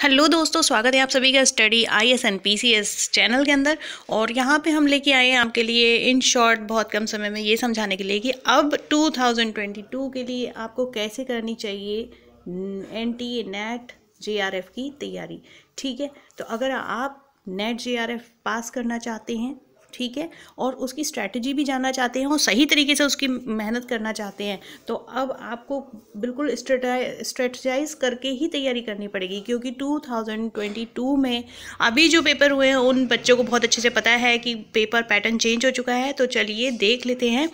hello दोस्तों स्वागत है आप सभी का study I S N P C S channel के अंदर और यहाँ पे हम लेके आए हैं आपके लिए इन शॉर्ट बहुत कम समय में ये समझाने के लिए कि अब 2022 के लिए आपको कैसे करनी चाहिए N T A NET J R F की तैयारी ठीक है तो अगर आप NET J R F pass करना चाहते हैं ठीक है और उसकी स्ट्रैटेजी भी जानना चाहते हैं और सही तरीके से उसकी मेहनत करना चाहते हैं तो अब आपको बिल्कुल स्ट्रेटजाइज करके ही तैयारी करनी पड़ेगी क्योंकि 2022 में अभी जो पेपर हुए हैं उन बच्चों को बहुत अच्छे से पता है कि पेपर पैटर्न चेंज हो चुका है तो चलिए देख लेते हैं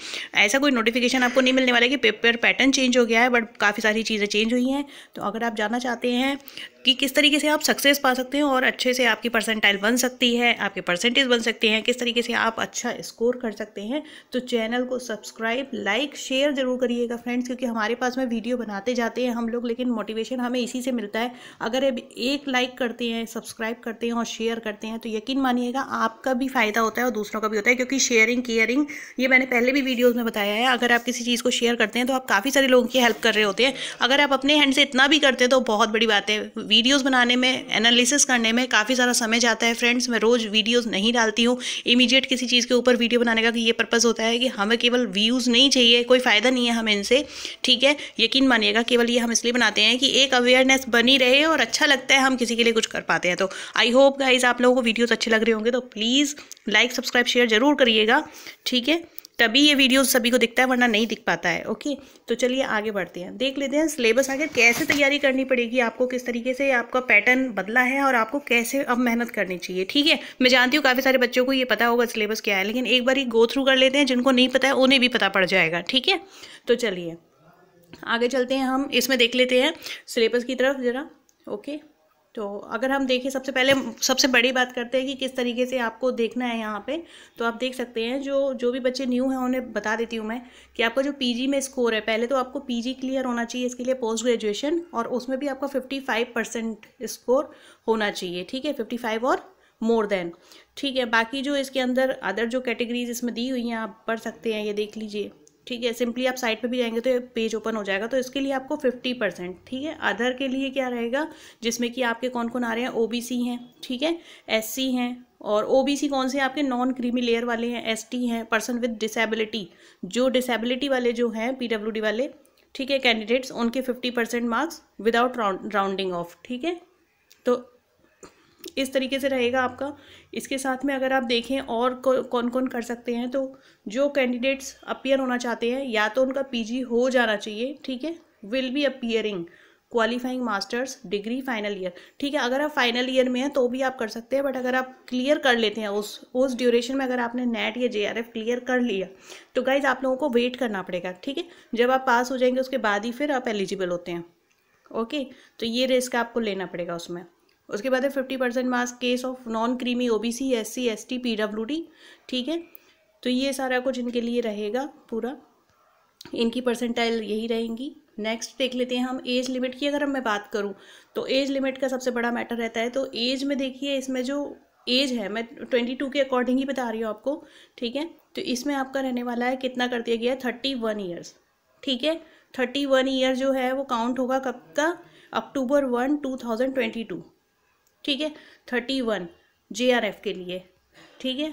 ऐसा कोई नोटिफिकेशन आपको नहीं मिलने वाला कि पेपर पैटर्न चेंज हो गया है बट काफ़ी सारी चीज़ें चेंज हुई हैं तो अगर आप जानना चाहते हैं कि किस तरीके से आप सक्सेस पा सकते हैं और अच्छे से आपकी परसेंटाइल बन सकती है आपके परसेंटेज बन सकते हैं किस तरीके से आप अच्छा स्कोर कर सकते हैं तो चैनल को सब्सक्राइब लाइक शेयर ज़रूर करिएगा फ्रेंड्स क्योंकि हमारे पास में वीडियो बनाते जाते हैं हम लोग लेकिन मोटिवेशन हमें इसी से मिलता है अगर एक लाइक करते हैं सब्सक्राइब करते हैं और शेयर करते हैं तो यकीन मानिएगा आपका भी फ़ायदा होता है और दूसरों का भी होता है क्योंकि शेयरिंग केयरिंग ये मैंने पहले भी वीडियोज़ में बताया है अगर आप किसी चीज़ को शेयर करते हैं तो आप काफ़ी सारे लोगों की हेल्प कर रहे होते हैं अगर आप अपने हैंड से इतना भी करते हैं तो बहुत बड़ी बात है वीडियोस बनाने में एनालिसिस करने में काफ़ी सारा समय जाता है फ्रेंड्स मैं रोज़ वीडियोस नहीं डालती हूँ इमीडिएट किसी चीज़ के ऊपर वीडियो बनाने का कि ये पर्पज़ होता है कि हमें केवल व्यूज़ नहीं चाहिए कोई फ़ायदा नहीं है हमें इनसे ठीक है यकीन मानिएगा केवल ये हम इसलिए बनाते हैं कि एक अवेयरनेस बनी रहे और अच्छा लगता है हम किसी के लिए कुछ कर पाते हैं तो आई होप गाइज आप लोगों को वीडियोज़ अच्छे लग रहे होंगे तो प्लीज़ लाइक सब्सक्राइब शेयर ज़रूर करिएगा ठीक है तभी ये वीडियो सभी को दिखता है वरना नहीं दिख पाता है ओके तो चलिए आगे बढ़ते हैं देख लेते हैं सिलेबस आगे कैसे तैयारी करनी पड़ेगी आपको किस तरीके से आपका पैटर्न बदला है और आपको कैसे अब मेहनत करनी चाहिए ठीक है मैं जानती हूँ काफ़ी सारे बच्चों को ये पता होगा सिलेबस क्या है लेकिन एक बार ही गो थ्रू कर लेते हैं जिनको नहीं पता है उन्हें भी पता पड़ जाएगा ठीक है तो चलिए आगे चलते हैं हम इसमें देख लेते हैं सिलेबस की तरफ ज़रा ओके तो अगर हम देखें सबसे पहले सबसे बड़ी बात करते हैं कि किस तरीके से आपको देखना है यहाँ पे तो आप देख सकते हैं जो जो भी बच्चे न्यू हैं उन्हें बता देती हूँ मैं कि आपका जो पीजी में स्कोर है पहले तो आपको पीजी क्लियर होना चाहिए इसके लिए पोस्ट ग्रेजुएशन और उसमें भी आपका फिफ्टी फाइव परसेंट स्कोर होना चाहिए ठीक है फिफ्टी फाइव और मोर देन ठीक है बाकी जो इसके अंदर अदर जो कैटेगरीज इसमें दी हुई हैं आप पढ़ सकते हैं ये देख लीजिए ठीक है सिंपली आप साइट पे भी जाएंगे तो पेज ओपन हो जाएगा तो इसके लिए आपको फिफ्टी परसेंट ठीक है अदर के लिए क्या रहेगा जिसमें कि आपके कौन कौन आ रहे हैं ओबीसी हैं ठीक है एससी हैं और ओबीसी कौन से आपके नॉन क्रीमी लेयर वाले हैं एसटी हैं पर्सन विद डिसेबिलिटी जो डिसेबिलिटी वाले जो हैं डी वाले ठीक है कैंडिडेट्स उनके fifty percent marks without rounding off ठीक है तो इस तरीके से रहेगा आपका इसके साथ में अगर आप देखें और कौन कौन कर सकते हैं तो जो कैंडिडेट्स अपियर होना चाहते हैं या तो उनका पीजी हो जाना चाहिए ठीक है will be appearing qualifying masters degree final year ठीक है अगर आप फाइनल ईयर में हैं तो भी आप कर सकते हैं बट अगर आप क्लियर कर लेते हैं उस उस ड्यूरेशन में अगर आपने नेट या एफ क्लियर कर लिया तो गाइज आप लोगों को वेट करना पड़ेगा ठीक है जब आप पास हो जाएंगे उसके बाद ही फिर आप एलिजिबल होते हैं ओके तो ये रिस्क आपको लेना पड़ेगा उसमें उसके बाद है fifty percent marks case of non creamy OBC SC ST PWD ठीक है तो ये सारा कुछ इनके लिए रहेगा पूरा इनकी परसेंटाइल यही रहेंगी नेक्स्ट देख लेते हैं हम एज लिमिट की अगर हम मैं बात करूँ तो एज लिमिट का सबसे बड़ा मैटर रहता है तो एज में देखिए इसमें जो एज है मैं ट्वेंटी टू के अकॉर्डिंग ही बता रही हूँ आपको ठीक है तो इसमें आपका रहने वाला है कितना कर दिया गया है थर्टी वन ईयर्स ठीक है थर्टी वन ईयर जो है वो काउंट होगा कब का October one two thousand twenty two ठीक है thirty one J R F के लिए ठीक है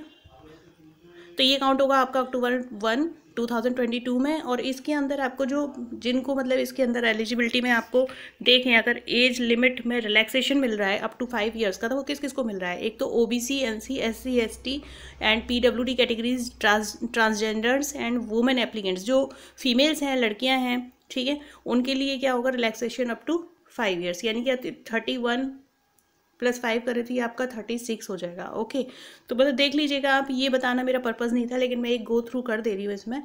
तो ये काउंट होगा आपका October one two thousand twenty two में और इसके अंदर आपको जो जिनको मतलब इसके अंदर एलिजिबिलिटी में आपको देखें अगर एज लिमिट में रिलैक्सेशन मिल रहा है अप टू फाइव ईयर्स का तो वो किस किस को मिल रहा है एक तो O B C N C S C S T and P W D categories transgenders and women applicants जो फीमेल्स हैं लड़कियाँ हैं ठीक है उनके लिए क्या होगा relaxation up to five years यानी कि थर्टी वन प्लस फाइव कर रही थी आपका थर्टी सिक्स हो जाएगा ओके तो मतलब देख लीजिएगा आप ये बताना मेरा पर्पज़ नहीं था लेकिन मैं एक गो थ्रू कर दे रही हूँ इसमें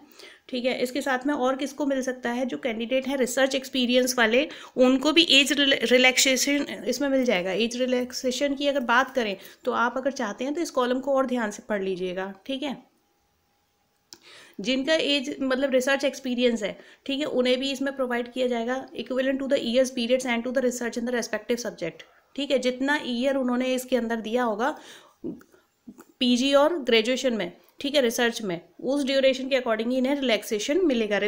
ठीक है इसके साथ में और किसको मिल सकता है जो कैंडिडेट हैं रिसर्च एक्सपीरियंस वाले उनको भी एज रिलैक्सेशन इसमें मिल जाएगा एज रिलैक्सेशन की अगर बात करें तो आप अगर चाहते हैं तो इस कॉलम को और ध्यान से पढ़ लीजिएगा ठीक है जिनका एज मतलब रिसर्च एक्सपीरियंस है ठीक है उन्हें भी इसमें प्रोवाइड किया जाएगा equivalent to the years periods and to the research in the respective subject ठीक है जितना ईयर उन्होंने इसके अंदर दिया होगा पीजी और ग्रेजुएशन में ठीक है रिसर्च में उस ड्यूरेशन के अकॉर्डिंग इन्हें रिलैक्सेशन मिलेगा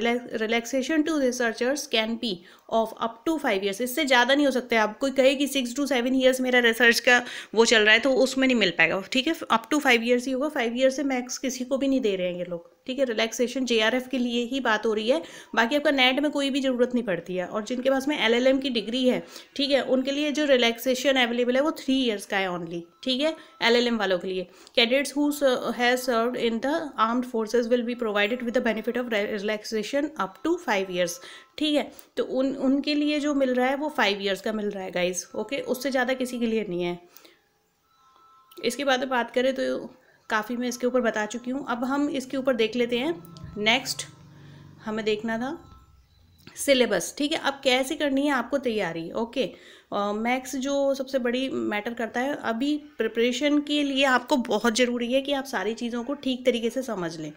relaxation to researchers can be of up to five years इससे ज़्यादा नहीं हो सकता है आप कोई कहे कि सिक्स टू सेवन ईयर्स मेरा रिसर्च का वो चल रहा है तो उसमें नहीं मिल पाएगा ठीक है अप टू फाइव ईयर्स ही होगा फाइव ईयर से मैक्स किसी को भी नहीं दे रहे हैं ये लोग ठीक है रिलैक्सेशन जे के लिए ही बात हो रही है बाकी आपका नेट में कोई भी ज़रूरत नहीं पड़ती है और जिनके पास में एल की डिग्री है ठीक है उनके लिए जो रिलैक्सेशन अवेलेबल है वो थ्री ईयर्स का है ऑनली ठीक है एल वालों के लिए cadets who has serve in the armed force courses will be provided with the benefit of relaxation up to five years ठीक है तो उन उनके लिए जो मिल रहा है वो फाइव ईयर्स का मिल रहा है गाइज ओके उससे ज़्यादा किसी के लिए नहीं है इसके बाद बात करें तो काफ़ी मैं इसके ऊपर बता चुकी हूँ अब हम इसके ऊपर देख लेते हैं नेक्स्ट हमें देखना था सिलेबस ठीक है अब कैसे करनी है आपको तैयारी ओके मैक्स जो सबसे बड़ी मैटर करता है अभी प्रिपरेशन के लिए आपको बहुत ज़रूरी है कि आप सारी चीज़ों को ठीक तरीके से समझ लें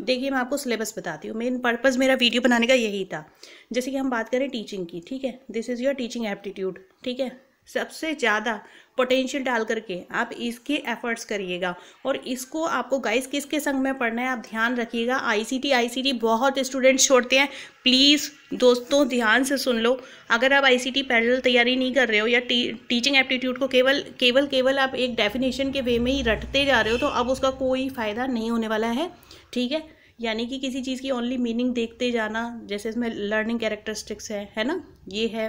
देखिए मैं आपको सिलेबस बताती हूँ मेन पर्पज़ मेरा वीडियो बनाने का यही था जैसे कि हम बात करें टीचिंग की ठीक है this is your teaching aptitude ठीक है सबसे ज़्यादा पोटेंशियल डाल करके आप इसके एफर्ट्स करिएगा और इसको आपको गाइस किसके संग में पढ़ना है आप ध्यान रखिएगा आईसीटी आईसीटी बहुत स्टूडेंट्स छोड़ते हैं प्लीज़ दोस्तों ध्यान से सुन लो अगर आप आईसीटी पैरेलल तैयारी नहीं कर रहे हो या टी, टीचिंग एप्टीट्यूड को केवल केवल केवल आप एक डेफिनेशन के वे में ही रटते जा रहे हो तो अब उसका कोई फ़ायदा नहीं होने वाला है ठीक है यानी कि किसी चीज़ की ओनली मीनिंग देखते जाना जैसे इसमें लर्निंग कैरेक्टरिस्टिक्स है है ना ये है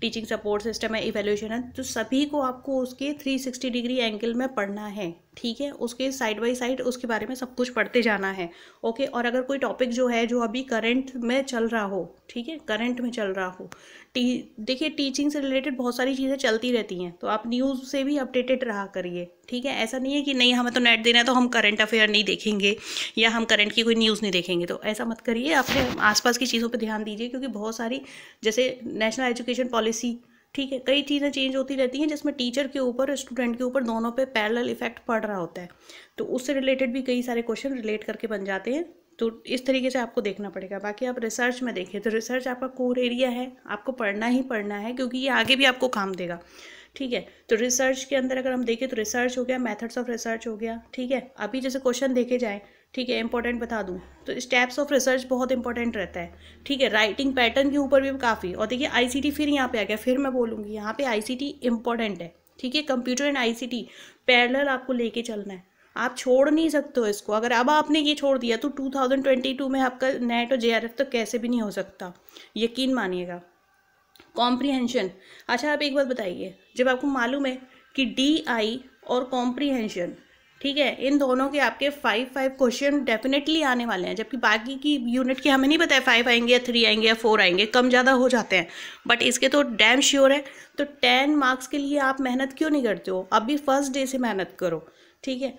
टीचिंग सपोर्ट सिस्टम है इवेल्यूशन है तो सभी को आपको उसके 360 डिग्री एंगल में पढ़ना है ठीक है उसके साइड बाय साइड उसके बारे में सब कुछ पढ़ते जाना है ओके और अगर कोई टॉपिक जो है जो अभी करंट में चल रहा हो ठीक है करंट में चल रहा हो टी देखिए टीचिंग से रिलेटेड बहुत सारी चीज़ें चलती रहती हैं तो आप न्यूज़ से भी अपडेटेड रहा करिए ठीक है ऐसा नहीं है कि नहीं हमें तो नेट देना है तो हम करंट अफेयर नहीं देखेंगे या हम करंट की कोई न्यूज़ नहीं देखेंगे तो ऐसा मत करिए अपने आसपास की चीज़ों पर ध्यान दीजिए क्योंकि बहुत सारी जैसे नेशनल एजुकेशन पॉलिसी ठीक है कई चीज़ें चेंज होती रहती हैं जिसमें टीचर के ऊपर और स्टूडेंट के ऊपर दोनों पे पैरेलल इफेक्ट पड़ रहा होता है तो उससे रिलेटेड भी कई सारे क्वेश्चन रिलेट करके बन जाते हैं तो इस तरीके से आपको देखना पड़ेगा बाकी आप रिसर्च में देखिए तो रिसर्च आपका कोर एरिया है आपको पढ़ना ही पढ़ना है क्योंकि ये आगे भी आपको काम देगा ठीक है तो रिसर्च के अंदर अगर हम देखें तो रिसर्च हो गया मेथड्स ऑफ रिसर्च हो गया ठीक है अभी जैसे क्वेश्चन देखे जाए ठीक है इंपॉर्टेंट बता दूँ तो स्टेप्स ऑफ रिसर्च बहुत इंपॉर्टेंट रहता है ठीक है राइटिंग पैटर्न के ऊपर भी काफ़ी और देखिए आईसीटी फिर यहाँ पे आ गया फिर मैं बोलूँगी यहाँ पे आईसीटी इंपॉर्टेंट है ठीक है कंप्यूटर एंड आईसीटी पैरेलल आपको लेके चलना है आप छोड़ नहीं सकते हो इसको अगर अब आपने ये छोड़ दिया तो टू में आपका नेट और जेआरएफ तो कैसे भी नहीं हो सकता यकीन मानिएगा कॉम्प्रीहेंशन अच्छा आप एक बात बताइए जब आपको मालूम है कि डी आई और कॉम्प्रीहेंशन ठीक है इन दोनों के आपके फाइव फाइव क्वेश्चन डेफिनेटली आने वाले हैं जबकि बाकी की यूनिट के हमें नहीं पता है फाइव आएंगे या थ्री आएंगे या फोर आएंगे कम ज़्यादा हो जाते हैं बट इसके तो डैम श्योर है तो टेन मार्क्स के लिए आप मेहनत क्यों नहीं करते हो अभी फर्स्ट डे से मेहनत करो ठीक है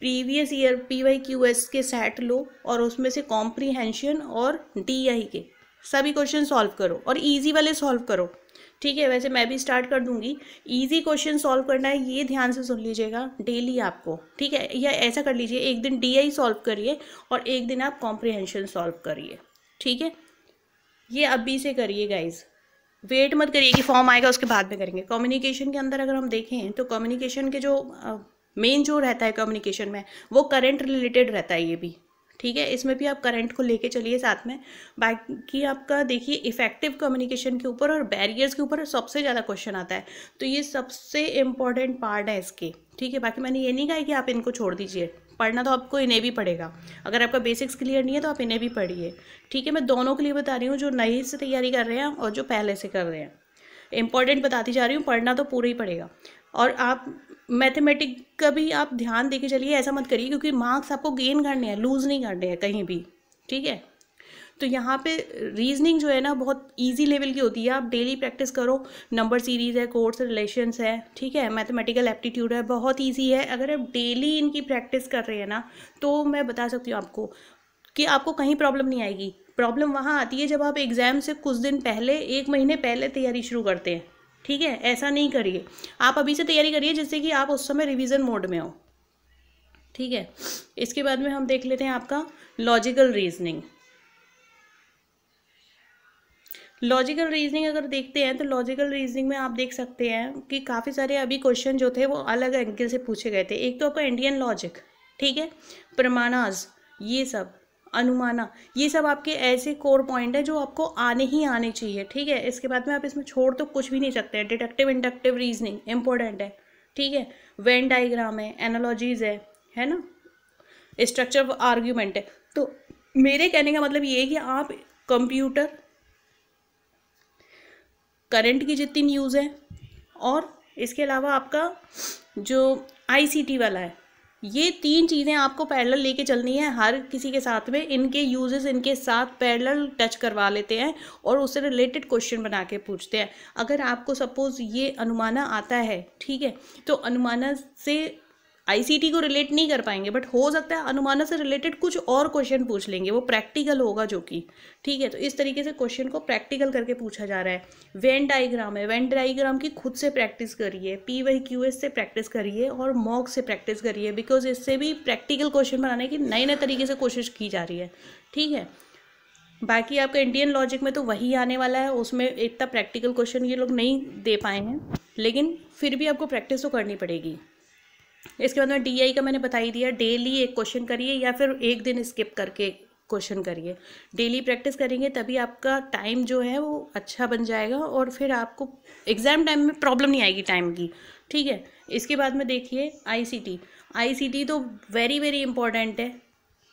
previous year P Y Q S के सेट लो और उसमें से कॉम्प्रीहेंशन और डी आई के सभी क्वेश्चन सॉल्व करो और ईजी वाले सॉल्व करो ठीक है वैसे मैं भी स्टार्ट कर दूंगी इजी क्वेश्चन सॉल्व करना है ये ध्यान से सुन लीजिएगा डेली आपको ठीक है या ऐसा कर लीजिए एक दिन डी आई सॉल्व करिए और एक दिन आप कॉम्प्रिहेंशन सॉल्व करिए ठीक है ये अभी से करिए गाइज़ वेट मत करिए कि फॉर्म आएगा उसके बाद में करेंगे कम्युनिकेशन के अंदर अगर हम देखें तो कम्युनिकेशन के जो मेन जो रहता है कम्युनिकेशन में वो करंट रिलेटेड रहता है ये भी ठीक है इसमें भी आप करंट को लेके चलिए साथ में बाकी आपका देखिए इफेक्टिव कम्युनिकेशन के ऊपर और बैरियर्स के ऊपर सबसे ज़्यादा क्वेश्चन आता है तो ये सबसे इम्पॉर्टेंट पार्ट है इसके ठीक है बाकी मैंने ये नहीं कहा कि आप इनको छोड़ दीजिए पढ़ना तो आपको इन्हें भी पड़ेगा अगर आपका बेसिक्स क्लियर नहीं है तो आप इन्हें भी पढ़िए ठीक है मैं दोनों के लिए बता रही हूँ जो नई से तैयारी कर रहे हैं और जो पहले से कर रहे हैं इंपॉर्टेंट बताती जा रही हूँ पढ़ना तो पूरा ही पड़ेगा और आप मैथमेटिक का भी आप ध्यान दे के चलिए ऐसा मत करिए क्योंकि मार्क्स आपको गेन करने हैं लूज़ नहीं करने हैं कहीं भी ठीक है तो यहाँ पे रीजनिंग जो है ना बहुत इजी लेवल की होती है आप डेली प्रैक्टिस करो नंबर सीरीज़ है कोर्स रिलेशंस है ठीक है मैथमेटिकल एप्टीट्यूड है बहुत इजी है अगर आप डेली इनकी प्रैक्टिस कर रहे हैं ना तो मैं बता सकती हूँ आपको कि आपको कहीं प्रॉब्लम नहीं आएगी प्रॉब्लम वहाँ आती है जब आप एग्ज़ाम से कुछ दिन पहले एक महीने पहले तैयारी शुरू करते हैं ठीक है ऐसा नहीं करिए आप अभी से तैयारी करिए जिससे कि आप उस समय रिविज़न मोड में हो ठीक है इसके बाद में हम देख लेते हैं आपका लॉजिकल रीजनिंग लॉजिकल रीजनिंग अगर देखते हैं तो लॉजिकल रीजनिंग में आप देख सकते हैं कि काफ़ी सारे अभी क्वेश्चन जो थे वो अलग एंगल से पूछे गए थे एक तो आपका इंडियन लॉजिक ठीक है प्रमाणाज ये सब अनुमाना ये सब आपके ऐसे कोर पॉइंट है जो आपको आने ही आने चाहिए ठीक है इसके बाद में आप इसमें छोड़ तो कुछ भी नहीं सकते हैं डिटेक्टिव इंडक्टिव रीजनिंग इंपॉर्टेंट है ठीक है वेन डाइग्राम है एनालॉजीज है है ना स्ट्रक्चर आर्ग्यूमेंट है तो मेरे कहने का मतलब ये है कि आप कंप्यूटर करंट की जितनी न्यूज़ है और इसके अलावा आपका जो आईसीटी वाला है ये तीन चीज़ें आपको पैरेलल लेके चलनी है हर किसी के साथ में इनके यूजेस इनके साथ पैरेलल टच करवा लेते हैं और उससे रिलेटेड क्वेश्चन बना के पूछते हैं अगर आपको सपोज़ ये अनुमाना आता है ठीक है तो अनुमाना से आईसीटी को रिलेट नहीं कर पाएंगे बट हो सकता है अनुमाना से रिलेटेड कुछ और क्वेश्चन पूछ लेंगे वो प्रैक्टिकल होगा जो कि ठीक है तो इस तरीके से क्वेश्चन को प्रैक्टिकल करके पूछा जा रहा है वेन डाइग्राम है वेन डाइग्राम की खुद से प्रैक्टिस करिए पी वाई क्यू एस से प्रैक्टिस करिए और मॉक से प्रैक्टिस करिए बिकॉज इससे भी प्रैक्टिकल क्वेश्चन बनाने की नए नए तरीके से कोशिश की जा रही है ठीक है बाकी आपका इंडियन लॉजिक में तो वही आने वाला है उसमें इतना प्रैक्टिकल क्वेश्चन ये लोग नहीं दे पाए हैं लेकिन फिर भी आपको प्रैक्टिस तो करनी पड़ेगी इसके बाद में डी का मैंने बताई दिया डेली एक क्वेश्चन करिए या फिर एक दिन स्किप करके क्वेश्चन करिए डेली प्रैक्टिस करेंगे तभी आपका टाइम जो है वो अच्छा बन जाएगा और फिर आपको एग्ज़ाम टाइम में प्रॉब्लम नहीं आएगी टाइम की ठीक है इसके बाद में देखिए आईसीटी आईसीटी तो वेरी वेरी इंपॉर्टेंट है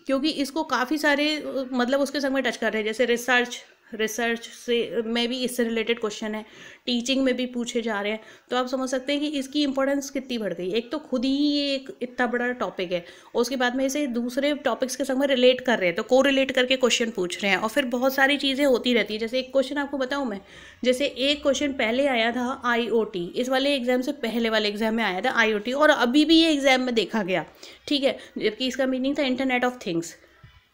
क्योंकि इसको काफ़ी सारे मतलब उसके संग में टच कर रहे हैं जैसे रिसर्च रिसर्च से में भी इससे रिलेटेड क्वेश्चन है टीचिंग में भी पूछे जा रहे हैं तो आप समझ सकते हैं कि इसकी इंपॉर्टेंस कितनी बढ़ गई एक तो खुद ही ये एक इतना बड़ा टॉपिक है और उसके बाद में इसे दूसरे टॉपिक्स के संग में रिलेट कर रहे हैं तो को रिलेट करके क्वेश्चन पूछ रहे हैं और फिर बहुत सारी चीज़ें होती रहती है जैसे एक क्वेश्चन आपको बताऊँ मैं जैसे एक क्वेश्चन पहले आया था आई इस वाले एग्जाम से पहले वाले एग्जाम में आया था आई और अभी भी ये एग्जाम में देखा गया ठीक है जबकि इसका मीनिंग था इंटरनेट ऑफ थिंग्स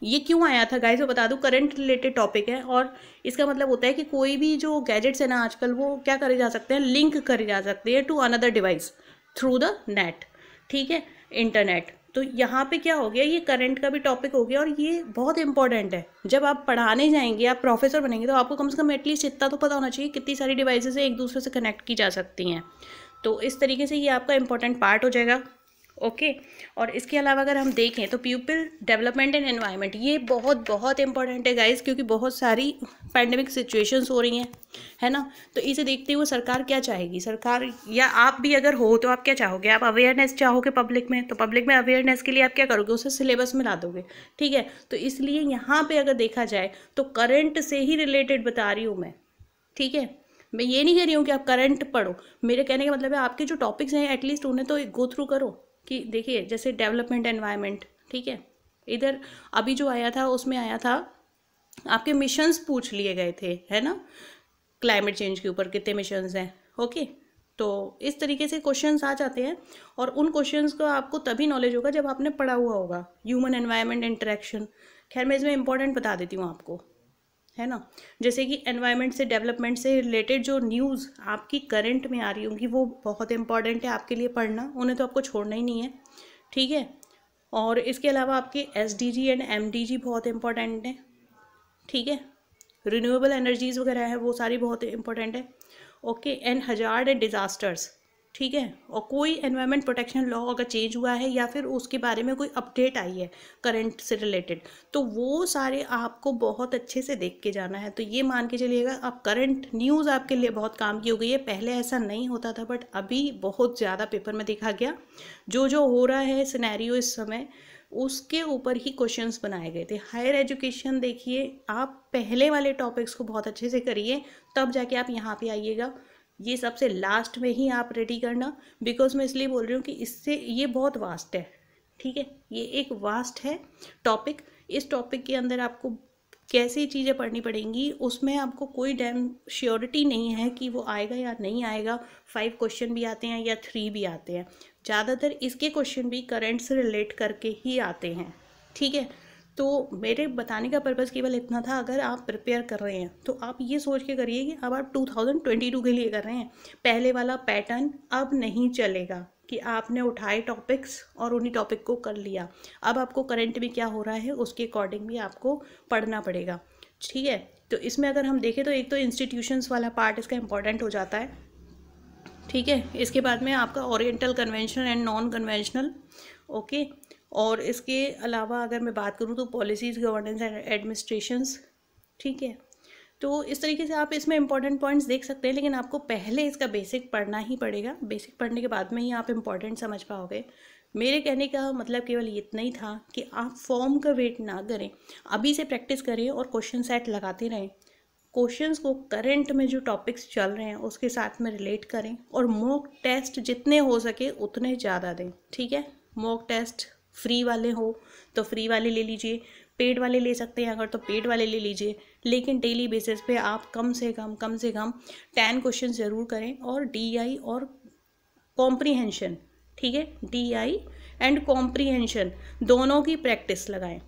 ये क्यों आया था गाइस मैं बता दूँ करंट रिलेटेड टॉपिक है और इसका मतलब होता है कि कोई भी जो गैजेट्स है ना आजकल वो क्या करे जा सकते हैं लिंक करे जा सकते हैं to another device through the net ठीक है इंटरनेट तो यहाँ पे क्या हो गया ये करंट का भी टॉपिक हो गया और ये बहुत इंपॉर्टेंट है जब आप पढ़ाने जाएंगे आप प्रोफेसर बनेंगे तो आपको कम से कम एटलीस्ट इतना तो पता होना चाहिए कितनी सारी डिवाइसेज एक दूसरे से कनेक्ट की जा सकती हैं तो इस तरीके से ये आपका इंपॉर्टेंट पार्ट हो जाएगा ओके और इसके अलावा अगर हम देखें तो पीपल डेवलपमेंट एंड एनवायरनमेंट ये बहुत बहुत इंपॉर्टेंट है गाइस क्योंकि बहुत सारी पैंडमिक सिचुएशंस हो रही हैं है ना तो इसे देखते हुए सरकार क्या चाहेगी सरकार या आप भी अगर हो तो आप क्या चाहोगे आप अवेयरनेस चाहोगे पब्लिक में तो पब्लिक में अवेयरनेस के लिए आप क्या करोगे उसे सिलेबस में ला दोगे ठीक है तो इसलिए यहाँ पर अगर देखा जाए तो करंट से ही रिलेटेड बता रही हूँ मैं ठीक है मैं ये नहीं कह रही हूँ कि आप करंट पढ़ो मेरे कहने का मतलब है आपके जो टॉपिक्स हैं एटलीस्ट उन्हें तो गो थ्रू करो कि देखिए जैसे डेवलपमेंट एनवायरनमेंट ठीक है इधर अभी जो आया था उसमें आया था आपके मिशंस पूछ लिए गए थे है ना क्लाइमेट चेंज के ऊपर कितने मिशंस हैं ओके तो इस तरीके से क्वेश्चंस आ जाते हैं और उन क्वेश्चंस का आपको तभी नॉलेज होगा जब आपने पढ़ा हुआ होगा ह्यूमन एनवायरनमेंट इंटरेक्शन खैर मैं इसमें इंपॉर्टेंट बता देती हूँ आपको है ना जैसे कि एनवायरनमेंट से डेवलपमेंट से रिलेटेड जो न्यूज़ आपकी करंट में आ रही होंगी वो बहुत इंपॉर्टेंट है आपके लिए पढ़ना उन्हें तो आपको छोड़ना ही नहीं है ठीक है और इसके अलावा आपके एस एंड एम बहुत इंपॉर्टेंट हैं ठीक है रिन्यूएबल एनर्जीज़ वगैरह है वो सारी बहुत इंपॉर्टेंट है okay and hazard and disasters ठीक है और कोई एनवायरमेंट प्रोटेक्शन लॉ अगर चेंज हुआ है या फिर उसके बारे में कोई अपडेट आई है करंट से रिलेटेड तो वो सारे आपको बहुत अच्छे से देख के जाना है तो ये मान के चलिएगा अब करंट न्यूज़ आपके लिए बहुत काम की हो गई है पहले ऐसा नहीं होता था बट अभी बहुत ज़्यादा पेपर में देखा गया जो जो हो रहा है सिनेरियो इस समय उसके ऊपर ही क्वेश्चंस बनाए गए थे हायर एजुकेशन देखिए आप पहले वाले टॉपिक्स को बहुत अच्छे से करिए तब जाके आप यहाँ पे आइएगा ये सबसे लास्ट में ही आप रेडी करना बिकॉज मैं इसलिए बोल रही हूँ कि इससे ये बहुत वास्ट है ठीक है ये एक वास्ट है टॉपिक इस टॉपिक के अंदर आपको कैसी चीज़ें पढ़नी पड़ेंगी उसमें आपको कोई डैम श्योरिटी नहीं है कि वो आएगा या नहीं आएगा फाइव क्वेश्चन भी आते हैं या थ्री भी आते हैं ज़्यादातर इसके क्वेश्चन भी करेंट से रिलेट करके ही आते हैं ठीक है तो मेरे बताने का पर्पज़ केवल इतना था अगर आप प्रिपेयर कर रहे हैं तो आप ये सोच के करिए कि अब आप 2022 के लिए कर रहे हैं पहले वाला पैटर्न अब नहीं चलेगा कि आपने उठाए टॉपिक्स और उन्हीं टॉपिक को कर लिया अब आपको करंट में क्या हो रहा है उसके अकॉर्डिंग भी आपको पढ़ना पड़ेगा ठीक है तो इसमें अगर हम देखें तो एक तो इंस्टीट्यूशंस वाला पार्ट इसका इम्पॉर्टेंट हो जाता है ठीक है इसके बाद में आपका oriental conventional and non conventional okay और इसके अलावा अगर मैं बात करूँ तो पॉलिसीज़ गवर्नेंस एंड एडमिनिस्ट्रेशंस ठीक है तो इस तरीके से आप इसमें इंपॉर्टेंट पॉइंट्स देख सकते हैं लेकिन आपको पहले इसका बेसिक पढ़ना ही पड़ेगा बेसिक पढ़ने के बाद में ही आप इम्पॉर्टेंट समझ पाओगे मेरे कहने का मतलब केवल इतना ही था कि आप फॉर्म का वेट ना करें अभी से प्रैक्टिस करें और क्वेश्चन सेट लगाते रहें क्वेश्चंस को करंट में जो टॉपिक्स चल रहे हैं उसके साथ में रिलेट करें और मॉक टेस्ट जितने हो सके उतने ज़्यादा दें ठीक है मॉक टेस्ट फ्री वाले हो तो फ्री वाले ले लीजिए पेड वाले ले सकते हैं अगर तो पेड वाले ले लीजिए लेकिन डेली बेसिस पे आप कम से कम कम से कम टेन क्वेश्चन ज़रूर करें और डीआई और कॉम्प्रीहेंशन ठीक है डीआई एंड कॉम्प्रीहेंशन दोनों की प्रैक्टिस लगाएं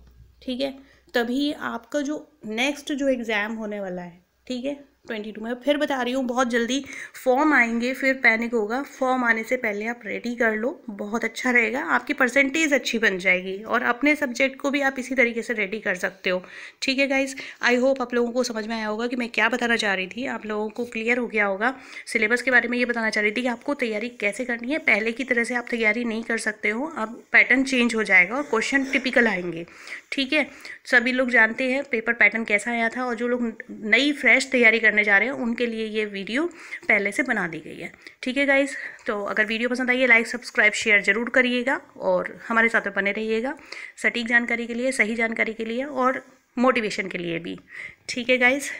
ठीक है तभी आपका जो नेक्स्ट जो एग्ज़ाम होने वाला है ठीक है ट्वेंटी टू में फिर बता रही हूँ बहुत जल्दी फॉर्म आएंगे फिर पैनिक होगा फॉर्म आने से पहले आप रेडी कर लो बहुत अच्छा रहेगा आपकी परसेंटेज अच्छी बन जाएगी और अपने सब्जेक्ट को भी आप इसी तरीके से रेडी कर सकते हो ठीक है गाइज आई होप आप लोगों को समझ में आया होगा कि मैं क्या बताना चाह रही थी आप लोगों को क्लियर हो गया होगा सिलेबस के बारे में ये बताना चाह रही थी कि आपको तैयारी कैसे करनी है पहले की तरह से आप तैयारी नहीं कर सकते हो अब पैटर्न चेंज हो जाएगा और क्वेश्चन टिपिकल आएंगे ठीक है सभी लोग जानते हैं पेपर पैटर्न कैसा आया था और जो लोग नई फ्रेश तैयारी कर करने जा रहे हैं उनके लिए ये वीडियो पहले से बना दी गई है ठीक है गाइज तो अगर वीडियो पसंद आई है लाइक सब्सक्राइब शेयर ज़रूर करिएगा और हमारे साथ में बने रहिएगा सटीक जानकारी के लिए सही जानकारी के लिए और मोटिवेशन के लिए भी ठीक है गाइज़